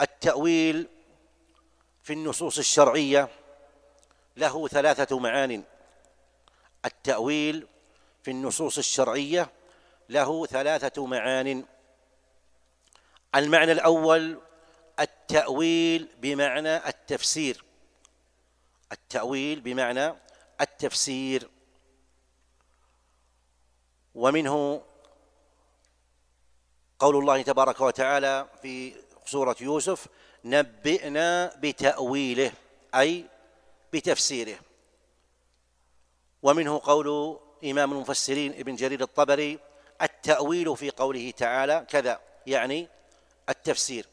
التأويل في النصوص الشرعية له ثلاثة معان التأويل في النصوص الشرعية له ثلاثة معان المعنى الأول التأويل بمعنى التفسير التأويل بمعنى التفسير ومنه قول الله تبارك وتعالى في سورة يوسف نبئنا بتأويله أي بتفسيره ومنه قول إمام المفسرين ابن جرير الطبري التأويل في قوله تعالى كذا يعني التفسير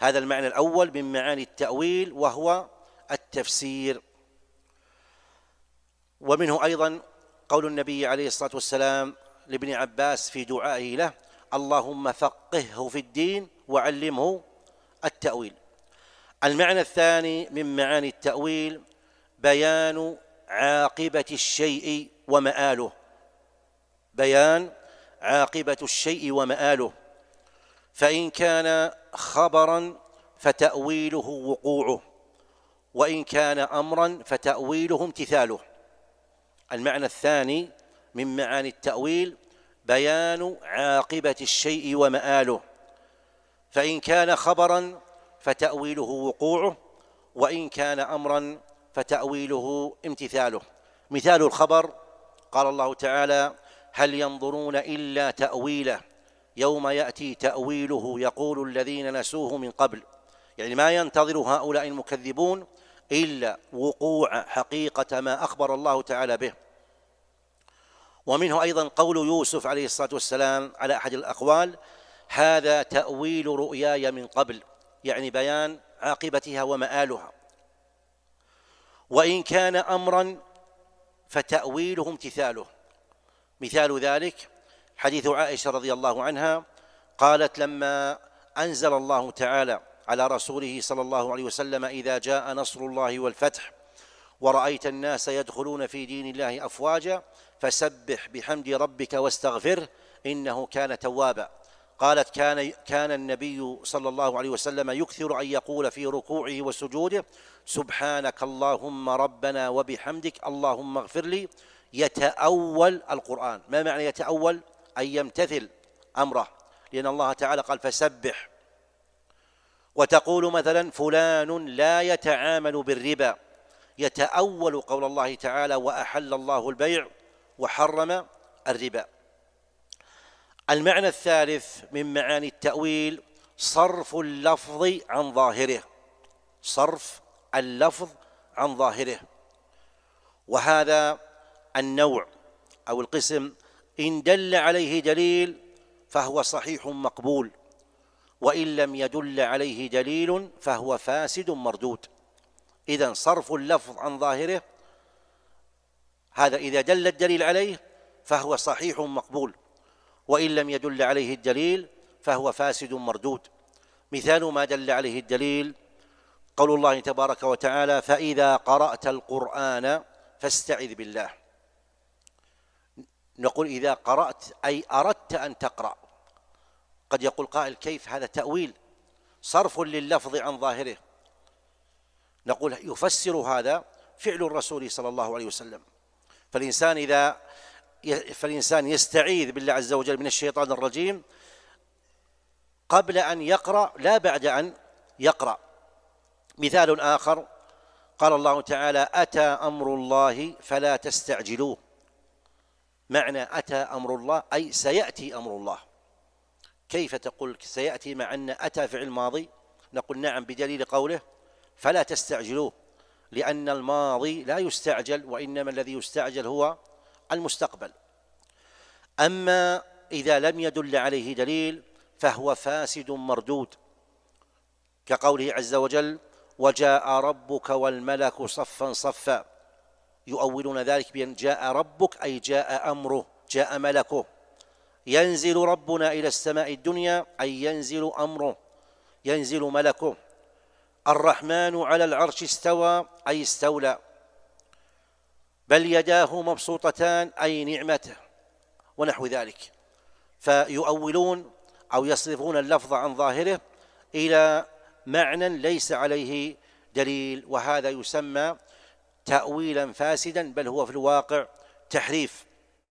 هذا المعنى الأول من معاني التأويل وهو التفسير ومنه أيضا قول النبي عليه الصلاة والسلام لابن عباس في دعائه له اللهم فقهه في الدين وعلمه التأويل المعنى الثاني من معاني التأويل بيان عاقبة الشيء ومآله بيان عاقبة الشيء ومآله فإن كان خبرا فتأويله وقوعه وإن كان أمرا فتأويله امتثاله المعنى الثاني من معاني التأويل بيان عاقبة الشيء ومآله فإن كان خبرا فتأويله وقوعه وإن كان أمرا فتأويله امتثاله مثال الخبر قال الله تعالى هل ينظرون إلا تأويله يوم يأتي تأويله يقول الذين نسوه من قبل يعني ما ينتظر هؤلاء المكذبون إلا وقوع حقيقة ما أخبر الله تعالى به ومنه أيضا قول يوسف عليه الصلاة والسلام على أحد الأقوال هذا تأويل رؤياي من قبل يعني بيان عاقبتها ومآلها وإن كان أمرا فتأويله امتثاله مثال ذلك حديث عائشة رضي الله عنها قالت لما أنزل الله تعالى على رسوله صلى الله عليه وسلم إذا جاء نصر الله والفتح ورأيت الناس يدخلون في دين الله أفواجا فسبح بحمد ربك واستغفره إنه كان توابا قالت كان كان النبي صلى الله عليه وسلم يكثر ان يقول في ركوعه وسجوده سبحانك اللهم ربنا وبحمدك اللهم اغفر لي يتأول القرآن ما معنى يتأول أن يمتثل أمره لأن الله تعالى قال فسبح وتقول مثلا فلان لا يتعامل بالربا يتأول قول الله تعالى وأحل الله البيع وحرم الربا المعنى الثالث من معاني التأويل صرف اللفظ عن ظاهره صرف اللفظ عن ظاهره وهذا النوع أو القسم إن دل عليه دليل فهو صحيح مقبول وإن لم يدل عليه دليل فهو فاسد مردود إذا صرف اللفظ عن ظاهره هذا إذا دل الدليل عليه فهو صحيح مقبول وإن لم يدل عليه الدليل فهو فاسد مردود مثال ما دل عليه الدليل قول الله تبارك وتعالى فإذا قرأت القرآن فاستعذ بالله نقول إذا قرأت أي أردت أن تقرأ قد يقول قائل كيف هذا تأويل صرف لللفظ عن ظاهره نقول يفسر هذا فعل الرسول صلى الله عليه وسلم فالإنسان إذا فالإنسان يستعيذ بالله عز وجل من الشيطان الرجيم قبل أن يقرأ لا بعد أن يقرأ مثال آخر قال الله تعالى أتى أمر الله فلا تستعجلوه معنى أتى أمر الله أي سيأتي أمر الله كيف تقول سيأتي مع أن أتى فعل ماضي نقول نعم بدليل قوله فلا تستعجلوه لأن الماضي لا يستعجل وإنما الذي يستعجل هو المستقبل أما إذا لم يدل عليه دليل فهو فاسد مردود كقوله عز وجل وجاء ربك والملك صفا صفا يؤولون ذلك بأن جاء ربك أي جاء أمره جاء ملكه ينزل ربنا إلى السماء الدنيا أي ينزل أمره ينزل ملكه الرحمن على العرش استوى أي استولى بل يداه مبسوطتان أي نعمته ونحو ذلك فيؤولون أو يصرفون اللفظ عن ظاهره إلى معنى ليس عليه دليل وهذا يسمى تأويلا فاسدا بل هو في الواقع تحريف